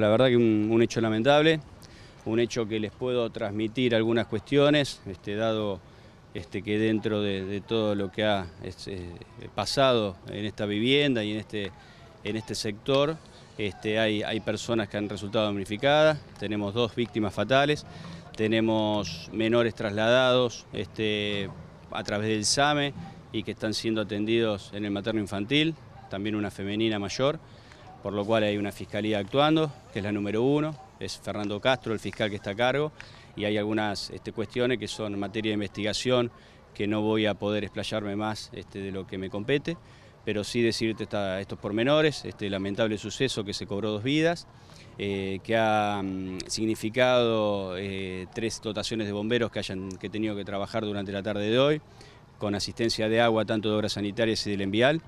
La verdad que un, hecho lamentable, un hecho que les puedo transmitir algunas cuestiones, este, dado este, que dentro de, todo lo que ha este, pasado en esta vivienda y en este, este sector, hay, hay, personas que han resultado damnificadas, tenemos dos víctimas fatales, tenemos menores trasladados a través del SAME y que están siendo atendidos en el materno infantil, también una femenina mayor por lo cual hay una fiscalía actuando, que es la número uno, es Fernando Castro, el fiscal que está a cargo, y hay algunas este, cuestiones que son materia de investigación que no voy a poder explayarme más este, de lo que me compete, pero sí decirte estos pormenores, este lamentable suceso que se cobró dos vidas, eh, que ha mm, significado eh, tres dotaciones de bomberos que hayan que tenido que trabajar durante la tarde de hoy, con asistencia de agua tanto de obras sanitarias y del envial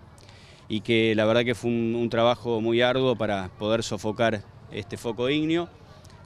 y que la verdad que fue un, trabajo muy arduo para poder sofocar este foco ignio.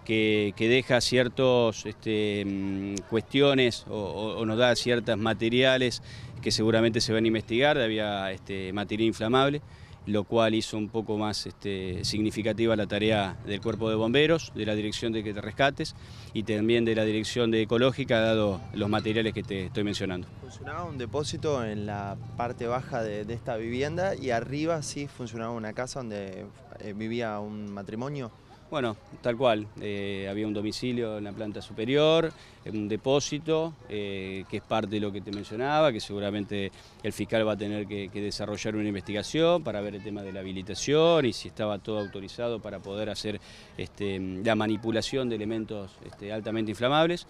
Que, deja ciertas este, mm, cuestiones o, nos da ciertos materiales que seguramente se van a investigar, había este, materia inflamable lo cual hizo un poco más este, significativa la tarea del cuerpo de bomberos, de la dirección de que te rescates y también de la dirección de ecológica, dado los materiales que te estoy mencionando. Funcionaba un depósito en la parte baja de, esta vivienda y arriba sí funcionaba una casa donde eh, vivía un matrimonio. Bueno, tal cual. Eh, había un domicilio en la planta superior, un depósito, eh, que es parte de lo que te mencionaba, que seguramente el fiscal va a tener que, desarrollar una investigación para ver el tema de la habilitación y si estaba todo autorizado para poder hacer este, la manipulación de elementos este, altamente inflamables.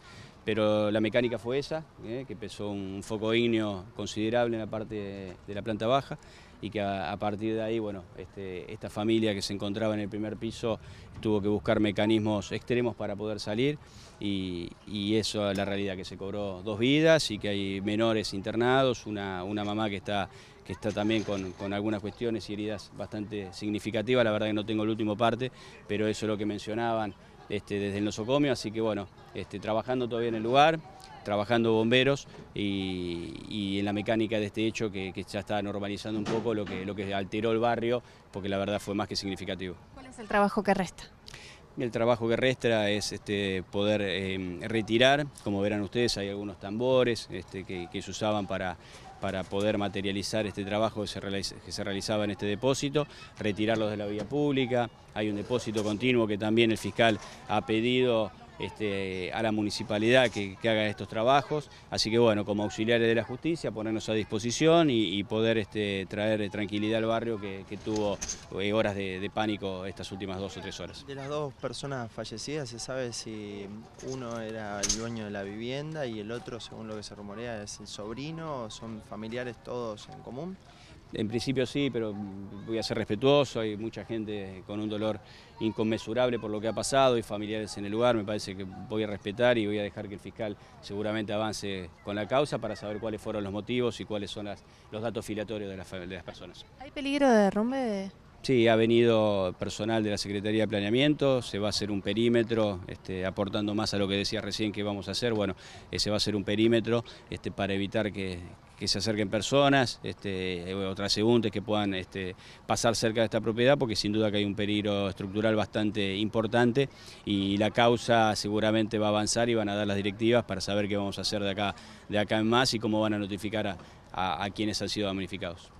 Pero la mecánica fue esa, eh, que pesó un foco íneo considerable en la parte de la planta baja y que a, partir de ahí, bueno, este, esta familia que se encontraba en el primer piso tuvo que buscar mecanismos extremos para poder salir y, eso es la realidad, que se cobró dos vidas y que hay menores internados, una, mamá que está que está también con, con, algunas cuestiones y heridas bastante significativas, la verdad que no tengo el último parte, pero eso es lo que mencionaban, este, desde el nosocomio, así que bueno, este, trabajando todavía en el lugar, trabajando bomberos y, en la mecánica de este hecho que, ya está normalizando un poco lo que, lo que alteró el barrio, porque la verdad fue más que significativo. ¿Cuál es el trabajo que resta? El trabajo que resta es este, poder eh, retirar, como verán ustedes, hay algunos tambores este, que, que se usaban para para poder materializar este trabajo que se, realizaba en este depósito, retirarlos de la vía pública, hay un depósito continuo que también el fiscal ha pedido este, a la municipalidad que, haga estos trabajos. Así que bueno, como auxiliares de la justicia, ponernos a disposición y, poder este, traer tranquilidad al barrio que, tuvo eh, horas de, de, pánico estas últimas dos o tres horas. De las dos personas fallecidas, ¿se sabe si uno era el dueño de la vivienda y el otro, según lo que se rumorea, es el sobrino? ¿Son familiares todos en común? En principio sí, pero voy a ser respetuoso, hay mucha gente con un dolor inconmensurable por lo que ha pasado y familiares en el lugar, me parece que voy a respetar y voy a dejar que el fiscal seguramente avance con la causa para saber cuáles fueron los motivos y cuáles son los datos filatorios de las, de las personas. ¿Hay peligro de derrumbe? Sí, ha venido personal de la Secretaría de Planeamiento, se va a hacer un perímetro, este, aportando más a lo que decía recién que vamos a hacer, bueno, ese eh, va a ser un perímetro este, para evitar que, se acerquen personas este, eh, o que puedan este, pasar cerca de esta propiedad, porque sin duda que hay un peligro estructural bastante importante y la causa seguramente va a avanzar y van a dar las directivas para saber qué vamos a hacer de acá, de acá en más y cómo van a notificar a quienes han sido damnificados.